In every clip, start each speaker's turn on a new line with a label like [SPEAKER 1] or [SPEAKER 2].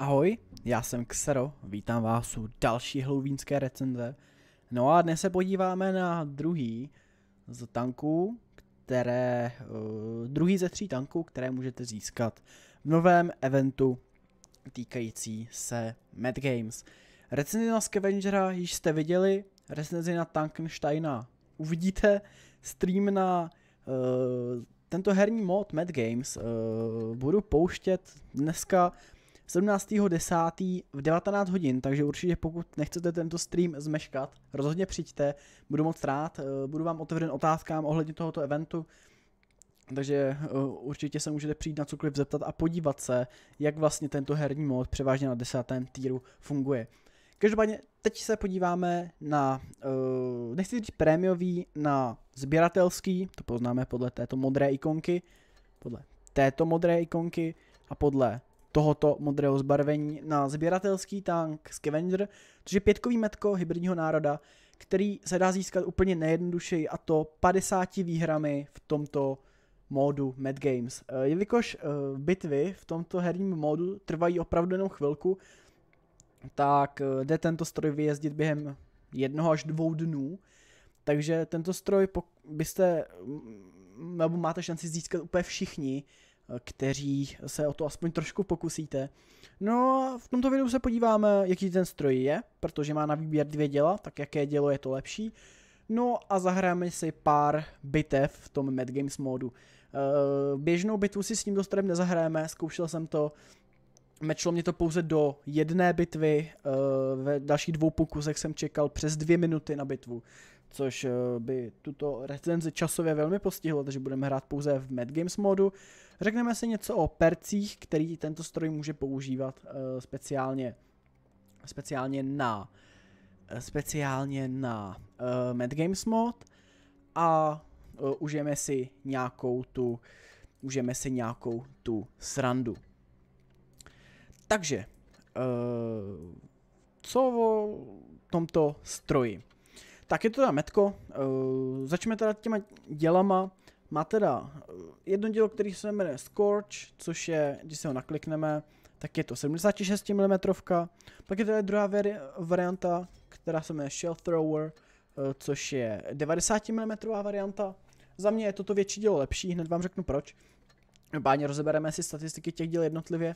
[SPEAKER 1] Ahoj, já jsem Xero, vítám vás u další hlouvínské recenze. No a dnes se podíváme na druhý z tanků, které, eh, druhý ze tří tanků, které můžete získat v novém eventu týkající se Mad Games. Recenzi na Scavengera již jste viděli, recenzi na Tankensteina uvidíte, stream na uh, tento herní mod Mad Games uh, budu pouštět dneska 17.10. v 19 hodin, takže určitě pokud nechcete tento stream zmeškat, rozhodně přijďte, budu moc rád, eh, budu vám otevřen otázkám ohledně tohoto eventu, takže eh, určitě se můžete přijít na cokoliv zeptat a podívat se, jak vlastně tento herní mod převážně na desátém týru funguje. Každopádně teď se podíváme na, eh, nechci říct prémiový, na sběratelský, to poznáme podle této modré ikonky, podle této modré ikonky a podle tohoto modrého zbarvení na sběratelský tank Scavenger, což je pětkový metko hybridního národa, který se dá získat úplně nejjednodušeji a to 50 výhrami v tomto módu Mad Games. Eh, jelikož eh, bitvy v tomto herním módu trvají opravdu jenom chvilku, tak eh, jde tento stroj vyjezdit během jednoho až dvou dnů, takže tento stroj byste, mm, nebo máte šanci získat úplně všichni, kteří se o to aspoň trošku pokusíte. No a v tomto videu se podíváme, jaký ten stroj je, protože má na výběr dvě děla, tak jaké dělo je to lepší. No a zahráme si pár bitev v tom Mad Games modu. Eh, běžnou bitvu si s ním strojem nezahráme, zkoušel jsem to, Mečlo mě to pouze do jedné bitvy, eh, ve dalších dvou pokusech jsem čekal přes dvě minuty na bitvu, což eh, by tuto recenzi časově velmi postihlo, takže budeme hrát pouze v Mad Games modu. Řekneme si něco o percích, který tento stroj může používat uh, speciálně, speciálně na eh, speciálně na uh, Mad Games mod a uh, užijeme si nějakou tu užijeme si nějakou tu srandu. Takže uh, co o tomto stroji? Tak je to teda metko. Uh, začneme teda těma dělama, má teda eh, jedno dílo, který se jmenuje Scorch, což je, když se ho naklikneme, tak je to 76 mm. Pak je tady druhá vari- varianta, která se jmenuje Shell Thrower, eh, což je 90 mm varianta. Za mě je toto větší dílo lepší, hned vám řeknu proč. Báně rozebereme si statistiky těch děl jednotlivě.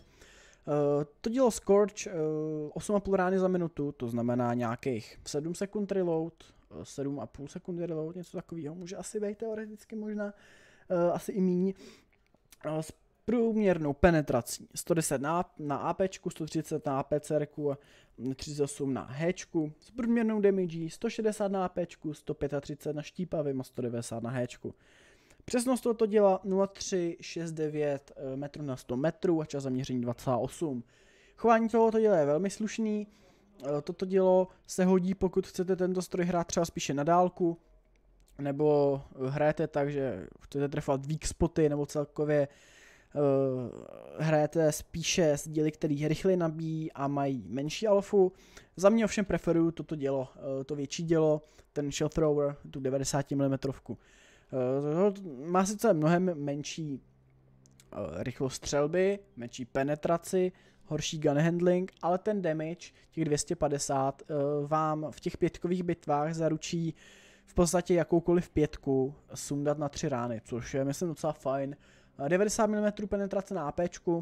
[SPEAKER 1] Eh, to dílo Scorch 8,5 rány za minutu, to znamená nějakých 7 sekund reload, 7,5 sekundy reload, něco takového, může asi být teoreticky možná, eh, asi i míň, eh, s průměrnou penetrací 110 na, na AP, 130 na APCR, 38 na H, s průměrnou damage 160 na AP, 135 na štípavým a 190 na H. Přesnost tohoto dělá 0,369 metrů na 100 metrů a čas zaměření 28. Chování tohoto děla je velmi slušný, Eh, toto dílo se hodí, pokud chcete tento stroj hrát třeba spíše na dálku, nebo eh, hrajete tak, že chcete trefovat weak spoty, nebo celkově uh, hrajete spíše s díly, který rychle nabíjí a mají menší alfu. Za mě ovšem preferuju toto dělo, uh, to větší dělo, ten Shell Thrower, tu 90 mm. Uh, má sice mnohem menší rychlost střelby, menší penetraci, horší gun handling, ale ten damage, těch 250, eh, vám v těch pětkových bitvách zaručí v podstatě jakoukoliv pětku sundat na tři rány, což je myslím docela fajn. 90 eh, mm penetrace na AP, eh,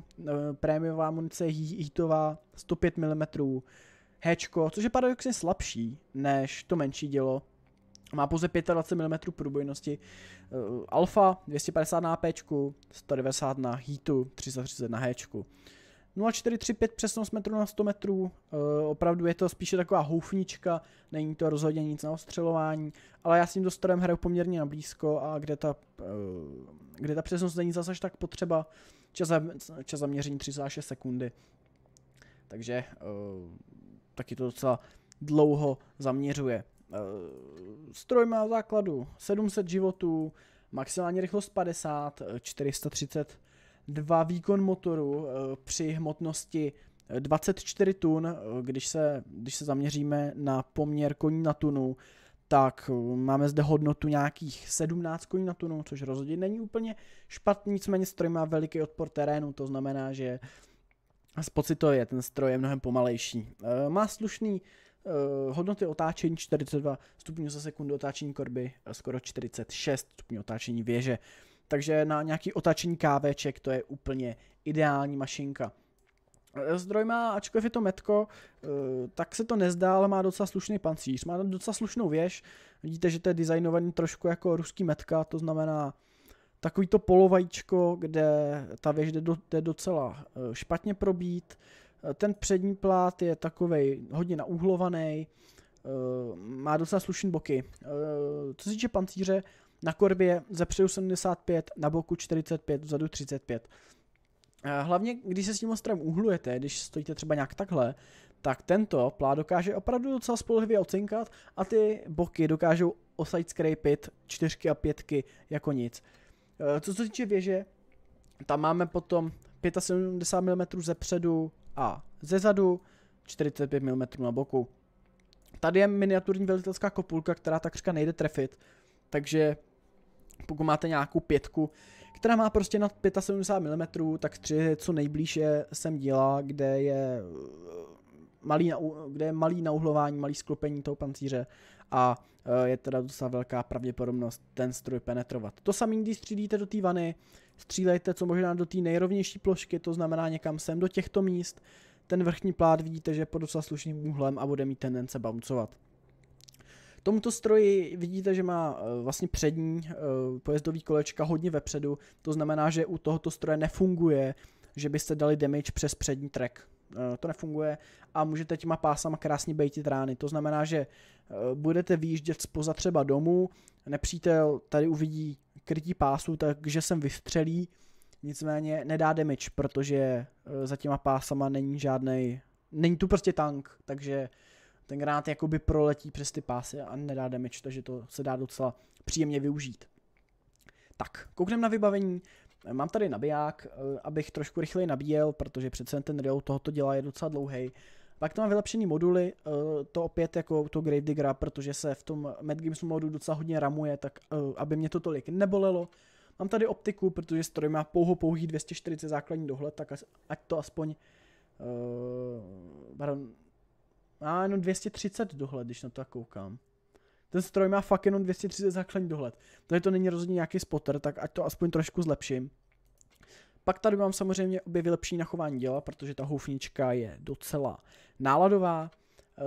[SPEAKER 1] prémiová munice hitová, 105 mm H, což je paradoxně slabší než to menší dělo. Má pouze 25 mm průbojnosti. Alfa 250 na AP, 190 na hitu, 330 na H. 0,435 přesnost metru na 100 metrů, e, opravdu je to spíše taková houfnička, není to rozhodně nic na ostřelování, ale já s tím dostorem hraju poměrně na blízko a kde ta, e, kde ta přesnost není zase tak potřeba, čas, čas zaměření 36 sekundy, takže e, taky to docela dlouho zaměřuje. E, stroj má v základu 700 životů, maximální rychlost 50, 430 dva výkon motoru eh, při hmotnosti 24 eh, tun, eh, když se, když se zaměříme na poměr koní na tunu, tak máme zde hodnotu nějakých 17 koní na tunu, což rozhodně není úplně špatný, nicméně stroj má veliký odpor terénu, to znamená, že z pocitově ten stroj je mnohem pomalejší. Má slušný hodnoty otáčení 42 stupňů za sekundu, otáčení korby skoro 46 stupňů otáčení věže takže na nějaký otačení káveček to je úplně ideální mašinka. E, zdroj má, ačkoliv je to metko, e, tak se to nezdá, ale má docela slušný pancíř, má docela slušnou věž. Vidíte, že to je designovaný trošku jako ruský metka, to znamená takový to polovajíčko, kde ta věž jde, do, jde docela e, špatně probít. Ten přední plát je takový hodně nauhlovaný, má docela slušný boky. Co se týče pancíře, na korbě zepředu 75, na boku 45, vzadu 35. Eh, hlavně, když se s tím ostrem uhlujete, když stojíte třeba nějak takhle, tak tento plá dokáže opravdu docela spolehlivě ocinkat a ty boky dokážou osajt skrejpit čtyřky a pětky jako nic. Eh, co se týče věže, tam máme potom 75 mm ze předu a ze zadu, 45 mm na boku. Tady je miniaturní velitelská kopulka, která takřka nejde trefit, takže pokud máte nějakou pětku, která má prostě nad 75 mm, tak tři, co nejblíže sem díla, kde je eh, malý, kde je malý nauhlování, malý sklopení toho pancíře a eh, je teda docela velká pravděpodobnost ten stroj penetrovat. To samé, když střílíte do té vany, střílejte co možná do té nejrovnější plošky, to znamená někam sem do těchto míst, ten vrchní plát vidíte, že je pod docela slušným úhlem a bude mít tendence bouncovat. V tomto stroji vidíte, že má eh, vlastně přední eh, pojezdový kolečka hodně vepředu, to znamená, že u tohoto stroje nefunguje, že byste dali damage přes přední track. Eh, to nefunguje a můžete těma pásama krásně bejtit rány. To znamená, že budete výjíždět spoza třeba domů, nepřítel tady uvidí krytí pásu, takže sem vystřelí, nicméně nedá damage, protože za těma pásama není žádný, není tu prostě tank, takže ten granát jakoby proletí přes ty pásy a nedá damage, takže to se dá docela příjemně využít. Tak, koukneme na vybavení. Mám tady nabiják, eh, abych trošku rychleji nabíjel, protože přece ten reel tohoto dělá je docela dlouhý. Pak to mám vylepšený moduly, eh, to opět jako to Gravediggera, protože se v tom Games modu docela hodně ramuje, tak eh, aby mě to tolik nebolelo. Mám tady optiku, protože stroj má pouho pouhý 240 základní dohled, tak ať to aspoň... Uh, pardon, má jenom 230 dohled, když na to koukám. Ten stroj má fakt jenom 230 základní dohled. Tady to není rozhodně nějaký spotter, tak ať to aspoň trošku zlepším. Pak tady mám samozřejmě obě vylepšení na chování děla, protože ta houfnička je docela náladová.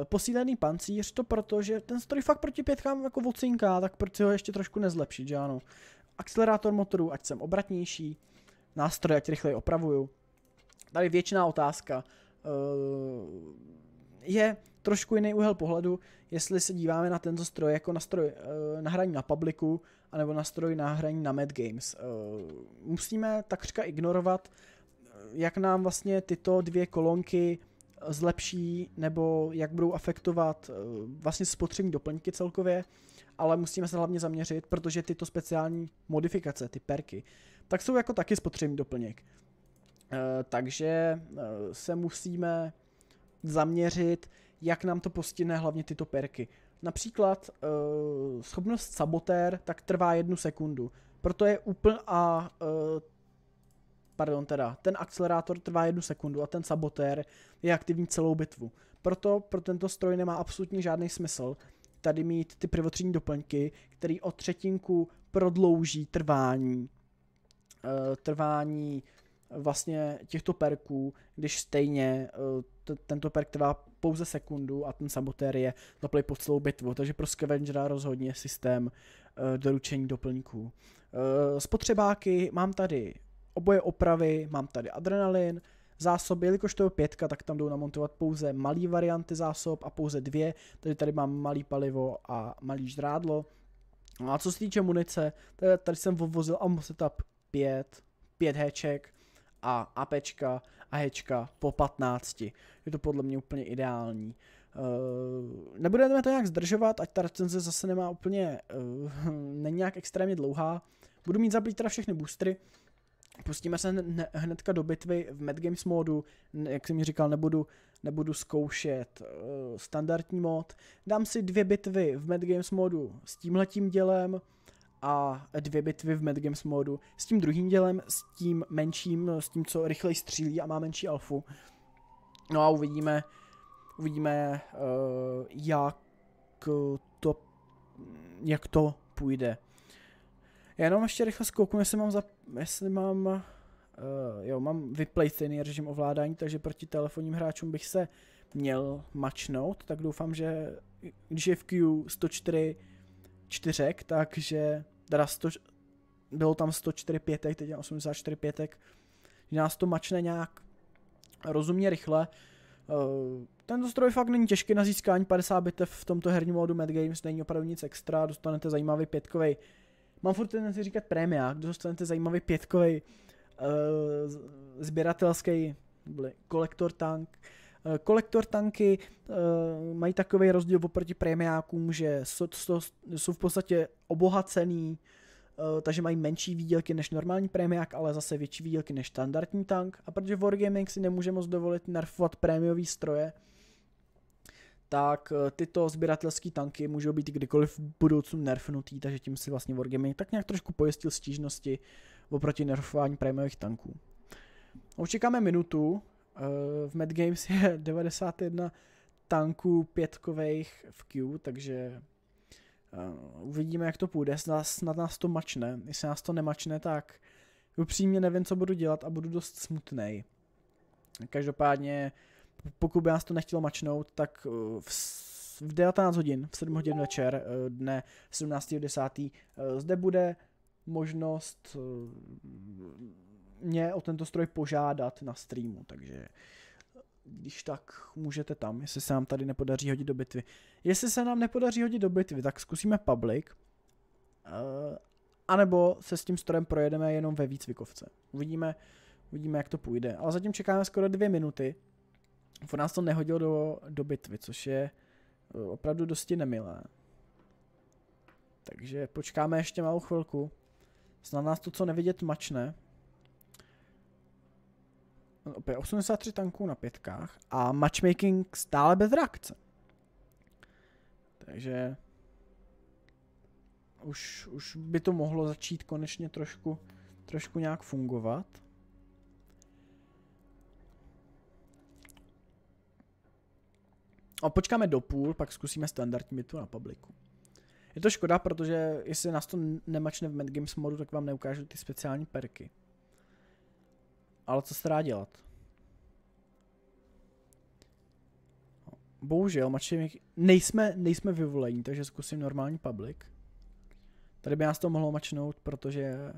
[SPEAKER 1] Eh, posílený pancíř, to proto, že ten stroj fakt proti pětkám jako vocinká, tak proč si ho ještě trošku nezlepšit, že ano. Akcelerátor motoru, ať jsem obratnější, nástroj, ať rychleji opravuju. Tady věčná otázka. Uh je trošku jiný úhel pohledu, jestli se díváme na tento stroj jako na stroj eh, na hraní na publiku, anebo na stroj na hraní na Mad Games. Eh, musíme takřka ignorovat, eh, jak nám vlastně tyto dvě kolonky zlepší, nebo jak budou afektovat vlastně spotřební doplňky celkově, ale musíme se hlavně zaměřit, protože tyto speciální modifikace, ty perky, tak jsou jako taky spotřební doplněk. takže se musíme zaměřit, jak nám to postihne hlavně tyto perky. Například uh, schopnost sabotér tak trvá jednu sekundu. Proto je úplně a uh, pardon teda, ten akcelerátor trvá jednu sekundu a ten sabotér je aktivní celou bitvu. Proto pro tento stroj nemá absolutně žádný smysl tady mít ty prvotřídní doplňky, který o třetinku prodlouží trvání uh, trvání vlastně těchto perků, když stejně uh, tento perk trvá pouze sekundu a ten sabotér je zaplay po celou bitvu, takže pro Scavengera rozhodně systém uh, doručení doplňků. Uh, spotřebáky mám tady oboje opravy, mám tady adrenalin, zásoby, jelikož to je pětka, tak tam jdou namontovat pouze malý varianty zásob a pouze dvě, takže tady mám malý palivo a malý žrádlo. No a co se týče munice, tady, tady jsem vovozil ammo setup 5, 5 heček, a APčka a Hčka po 15. Je to podle mě úplně ideální. Uh, nebudeme to nějak zdržovat, ať ta recenze zase nemá úplně, uh, není nějak extrémně dlouhá. Budu mít zabít teda všechny boostry, Pustíme se hnedka do bitvy v Mad Games modu, jak jsem mi říkal, nebudu, nebudu zkoušet uh, standardní mod. Dám si dvě bitvy v Mad Games modu s tímhletím dělem, a dvě bitvy v Games modu. S tím druhým dělem, s tím menším, s tím, co rychleji střílí a má menší alfu. No a uvidíme, uvidíme, uh, jak to, jak to půjde. Já jenom ještě rychle zkouknu, jestli mám, za, jestli mám, uh, jo, mám vyplay stejný režim ovládání, takže proti telefonním hráčům bych se měl mačnout, tak doufám, že když je v Q104 čtyřek, takže teda 100, bylo tam 104 pětek, teď je 84 pětek, že nás to mačne nějak rozumně rychle. Eh, tento stroj fakt není těžký na získání, 50 bitev v tomto herním modu Mad Games není opravdu nic extra, dostanete zajímavý pětkový. mám furt tendenci říkat prémia, dostanete zajímavý pětkový uh, eh, sběratelský kolektor tank, Eh, kolektor tanky eh, mají takový rozdíl oproti premiákům, že jsou v podstatě obohacený, eh, takže mají menší výdělky než normální premiák, ale zase větší výdělky než standardní tank. A protože Wargaming si nemůže moc dovolit nerfovat prémiový stroje, tak tyto sběratelské tanky můžou být kdykoliv v budoucnu nerfnutý, takže tím si vlastně Wargaming tak nějak trošku pojistil stížnosti oproti nerfování prémiových tanků. Očekáme minutu, Eh, v Mad Games je 91 tanků pětkových v Q, takže uh, uvidíme, jak to půjde. Snad, snad nás to mačne. Jestli nás to nemačne, tak upřímně nevím, co budu dělat a budu dost smutný. Každopádně, pokud by nás to nechtělo mačnout, tak uh, v, v 19 hodin, v 7 hodin večer, dne 17.10. zde bude možnost mě o tento stroj požádat na streamu, takže když tak můžete tam, jestli se nám tady nepodaří hodit do bitvy. Jestli se nám nepodaří hodit do bitvy, tak zkusíme public, uh, anebo se s tím strojem projedeme jenom ve výcvikovce. Uvidíme, uvidíme, jak to půjde. Ale zatím čekáme skoro dvě minuty. On nás to nehodil do, do bitvy, což je eh, opravdu dosti nemilé. Takže počkáme ještě malou chvilku. Snad nás to co nevidět mačne opět no, 83 tanků na pětkách a matchmaking stále bez reakce. Takže už, už by to mohlo začít konečně trošku, trošku nějak fungovat. A no, počkáme do půl, pak zkusíme standardní bitu na publiku. Je to škoda, protože jestli nás to nemačne v Mad Games modu, tak vám neukážu ty speciální perky. Ale co se dá dělat? Bohužel, mačím, nejsme, nejsme vyvolení, takže zkusím normální public. Tady by nás to mohlo mačnout, protože eh,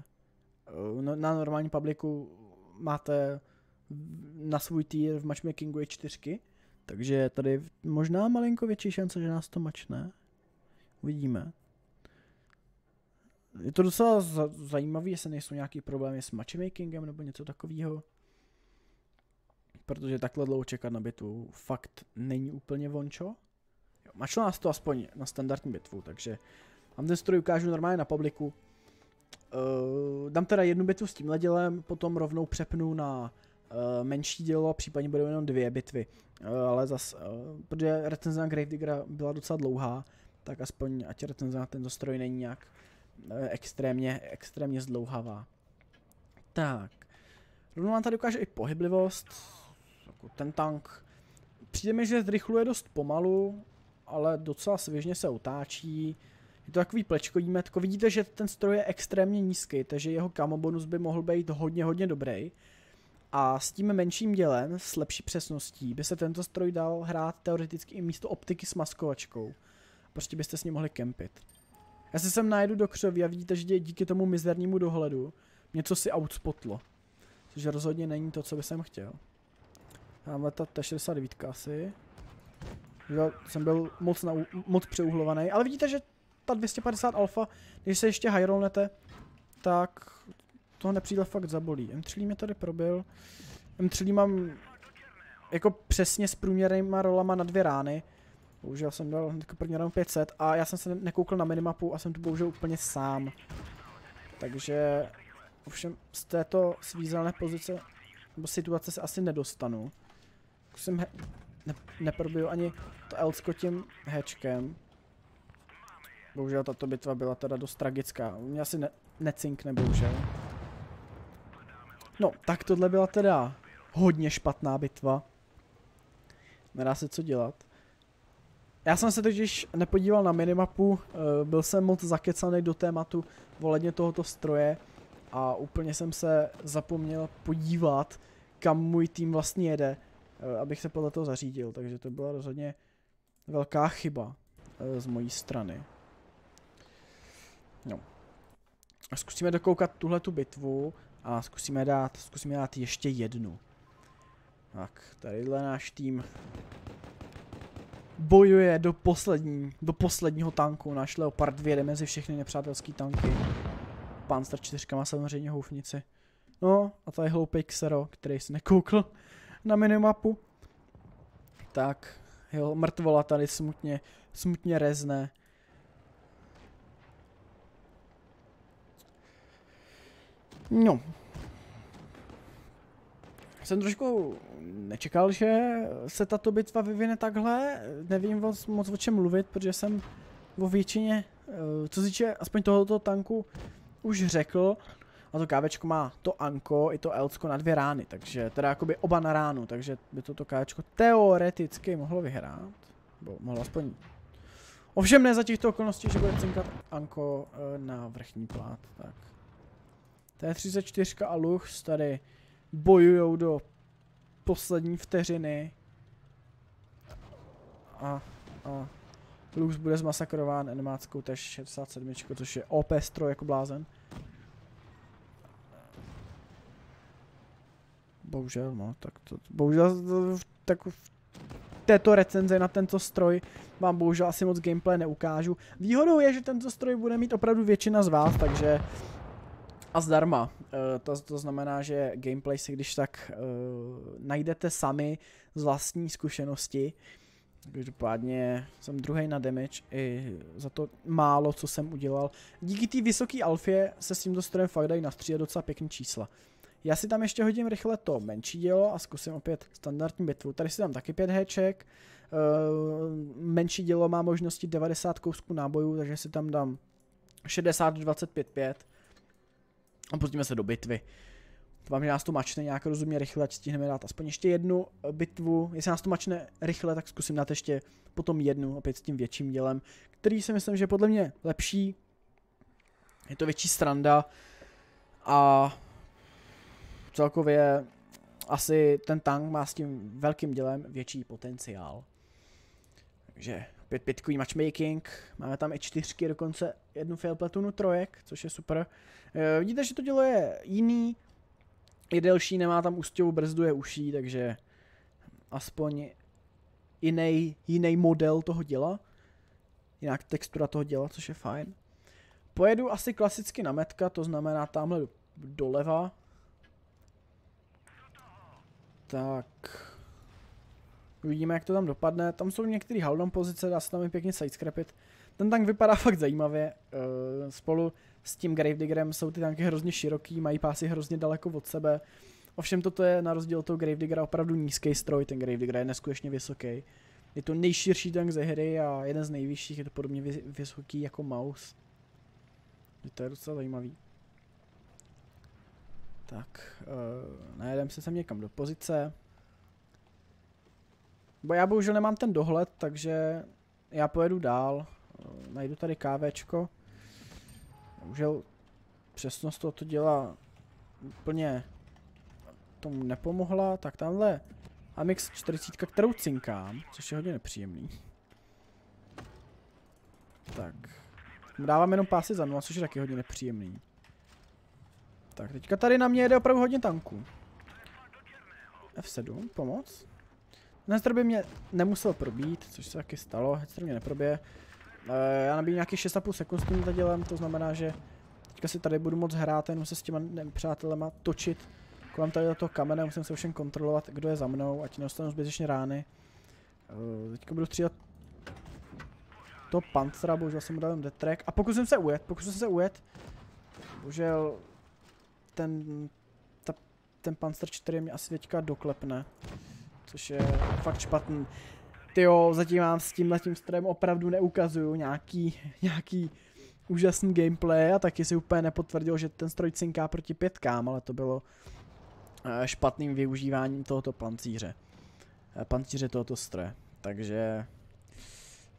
[SPEAKER 1] no, na normální publiku máte na svůj tier v matchmakingu je čtyřky, takže tady možná malinko větší šance, že nás to mačne. Uvidíme je to docela za, zajímavé, jestli nejsou nějaký problémy s matchmakingem nebo něco takového. Protože takhle dlouho čekat na bitvu fakt není úplně vončo. Jo, mačlo nás to aspoň na standardní bitvu, takže vám ten stroj ukážu normálně na publiku. Uh, dám teda jednu bitvu s tímhle dělem, potom rovnou přepnu na uh, menší dělo, případně budou jenom dvě bitvy. Uh, ale zas, uh, protože recenze na Gravediggera byla docela dlouhá, tak aspoň ať recenze na tento stroj není nějak uh, Eh, extrémně, extrémně zdlouhavá. Tak. Rovnou vám tady ukáže i pohyblivost. Jako ten tank. Přijde mi, že zrychluje dost pomalu, ale docela svěžně se otáčí. Je to takový plečkový metko. Vidíte, že ten stroj je extrémně nízký, takže jeho kamo bonus by mohl být hodně, hodně dobrý. A s tím menším dělem, s lepší přesností, by se tento stroj dal hrát teoreticky i místo optiky s maskovačkou. Prostě byste s ním mohli kempit. Já se sem najdu do křoví a vidíte, že díky tomu mizernímu dohledu něco si outspotlo. Což rozhodně není to, co by jsem chtěl. Máme ta T69 asi. Já jsem byl moc, na, moc přeuhlovaný, ale vidíte, že ta 250 alfa, když se ještě hajrolnete, tak toho nepřijde fakt zabolí. M3 mě tady probil. M3 mám jako přesně s průměrnýma rolama na dvě rány. Bohužel jsem dal hned první round 500 a já jsem se nekoukl na minimapu a jsem tu bohužel úplně sám. Takže ovšem z této svízelné pozice nebo situace se asi nedostanu. Jako jsem ne neprobil ani to Elsko tím hečkem. Bohužel tato bitva byla teda dost tragická. U mě asi ne necinkne bohužel. No, tak tohle byla teda hodně špatná bitva. Nedá se co dělat. Já jsem se totiž nepodíval na minimapu, eh, byl jsem moc zakecaný do tématu voledně tohoto stroje a úplně jsem se zapomněl podívat, kam můj tým vlastně jede, eh, abych se podle toho zařídil, takže to byla rozhodně velká chyba eh, z mojí strany. No. Zkusíme dokoukat tuhle tu bitvu a zkusíme dát, zkusíme dát ještě jednu. Tak, tadyhle náš tým bojuje do poslední, do posledního tanku. Náš Leopard 2 jde mezi všechny nepřátelské tanky. Panzer 4 má samozřejmě houfnici. No a tady hloupý Xero, který si nekoukl na minimapu. Tak, jo, mrtvola tady smutně, smutně rezne. No, jsem trošku nečekal, že se tato bitva vyvine takhle, nevím moc, o čem mluvit, protože jsem o většině, eh, co se týče aspoň tohoto tanku, už řekl, a to kávečko má to Anko i to Elsko na dvě rány, takže teda jakoby oba na ránu, takže by toto kávečko teoreticky mohlo vyhrát, bo mohlo aspoň Ovšem ne za těchto okolností, že bude cinkat Anko eh, na vrchní plát, tak. To je 34 a Lux tady bojují do poslední vteřiny. A, a Lux bude zmasakrován enemáckou tež 67, což je OP stroj jako blázen. Bohužel, no, tak to, bohužel, tak v této recenze na tento stroj vám bohužel asi moc gameplay neukážu. Výhodou je, že tento stroj bude mít opravdu většina z vás, takže a zdarma. Eh, to, to znamená, že gameplay si když tak eh, najdete sami z vlastní zkušenosti. Každopádně jsem druhý na damage i za to málo, co jsem udělal. Díky té vysoké alfě se s tím strojem fakt dají nastřílet docela pěkný čísla. Já si tam ještě hodím rychle to menší dělo a zkusím opět standardní bitvu. Tady si dám taky pět heček. Eh, menší dělo má možnosti 90 kousků nábojů, takže si tam dám 60, 25, 5 a pustíme se do bitvy. Doufám, že nás to mačne nějak rozumně rychle, ať stihneme dát aspoň ještě jednu eh, bitvu. Jestli nás to mačne rychle, tak zkusím dát ještě potom jednu, opět s tím větším dělem, který si myslím, že je podle mě lepší. Je to větší stranda a celkově asi ten tank má s tím velkým dělem větší potenciál. Takže pět pětkový matchmaking, máme tam i čtyřky, dokonce jednu fail platoonu trojek, což je super. Eh, vidíte, že to dělo je jiný, je delší, nemá tam ústěvou brzdu, je uší, takže aspoň jiný, jiný model toho děla. Jinak textura toho děla, což je fajn. Pojedu asi klasicky na metka, to znamená tamhle doleva. Tak, Uvidíme, jak to tam dopadne. Tam jsou některé haldom pozice, dá se tam i pěkně sidescrapit. Ten tank vypadá fakt zajímavě. Eh, spolu s tím Gravediggerem jsou ty tanky hrozně široký, mají pásy hrozně daleko od sebe. Ovšem toto je na rozdíl od toho Gravediggera opravdu nízký stroj, ten Gravedigger je neskutečně vysoký. Je to nejširší tank ze hry a jeden z nejvyšších, je to podobně vysoký jako Maus. To je docela zajímavý. Tak, uh, najedeme se sem někam do pozice. Bo já bohužel nemám ten dohled, takže já pojedu dál. Eh, najdu tady kávečko. Bohužel přesnost toho to dělá úplně tomu nepomohla. Tak tamhle Amix 40, kterou cinkám, což je hodně nepříjemný. Tak. Dávám jenom pásy za nula, což je taky hodně nepříjemný. Tak, teďka tady na mě jede opravdu hodně tanků. F7, pomoc. Hester by mě nemusel probít, což se taky stalo, Hester mě neprobije. E, já nabíjím nějakých 6,5 sekund s tím dělem, to znamená, že teďka si tady budu moc hrát, jenom se s těma přátelema točit kolem tady do toho kamene, musím se všem kontrolovat, kdo je za mnou, ať nedostanu zbytečně rány. E, teďka budu střídat to pancera, bohužel jsem mu dal detrek a pokusím se ujet, pokusím se ujet. Bohužel ten, ta, ten pancer 4 mě asi teďka doklepne což je fakt špatný. jo, zatím mám s tím letím strojem opravdu neukazuju nějaký, nějaký úžasný gameplay a taky si úplně nepotvrdil, že ten stroj cinká proti pětkám, ale to bylo eh, špatným využíváním tohoto pancíře. Eh, pancíře tohoto stroje. Takže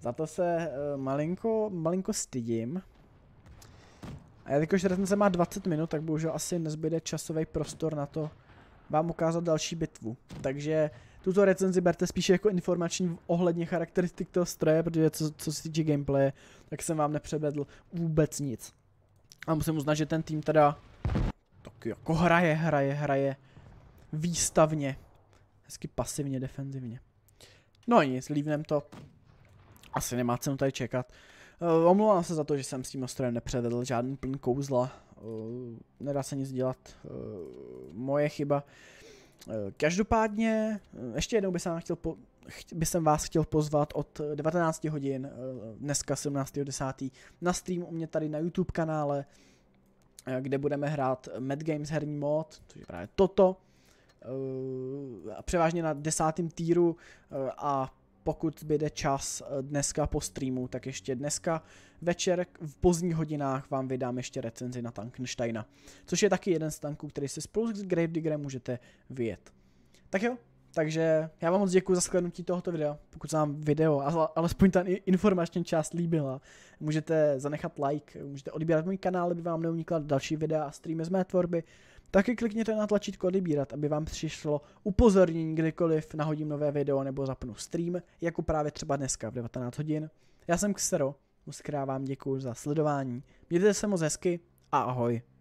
[SPEAKER 1] za to se eh, malinko, malinko stydím. A jelikož se má 20 minut, tak bohužel asi nezbyde časový prostor na to vám ukázat další bitvu. Takže tuto recenzi berte spíše jako informační ohledně charakteristik toho stroje, protože co, co se týče gameplaye, tak jsem vám nepřevedl vůbec nic. A musím uznat, že ten tým teda tak jako hraje, hraje, hraje výstavně. Hezky pasivně, defenzivně. No nic, lívnem to. Asi nemá cenu tady čekat. Uh, omlouvám se za to, že jsem s tím ostrojem nepřevedl žádný plný kouzla. Uh, nedá se nic dělat. Uh, moje chyba. Eh, každopádně, eh, ještě jednou bych, se chtěl po, bych jsem vás chtěl pozvat od 19 hodin, eh, dneska 17.10. na stream u mě tady na YouTube kanále, kde budeme hrát Mad Games herní mod, což je právě toto, převážně na desátém týru a pokud zbyde čas eh, dneska po streamu, tak ještě dneska večer v pozdních hodinách vám vydám ještě recenzi na Tankensteina, což je taky jeden z tanků, který si spolu s Gravediggerem můžete vyjet. Tak jo, takže já vám moc děkuji za sklenutí tohoto videa. Pokud se vám video, alespoň ta informační část líbila, můžete zanechat like, můžete odbírat můj kanál, aby vám neunikla další videa a streamy z mé tvorby. Taky klikněte na tlačítko odebírat, aby vám přišlo upozornění kdykoliv nahodím nové video nebo zapnu stream, jako právě třeba dneska v 19 hodin. Já jsem Xero, moc vám děkuji za sledování, mějte se moc hezky a ahoj.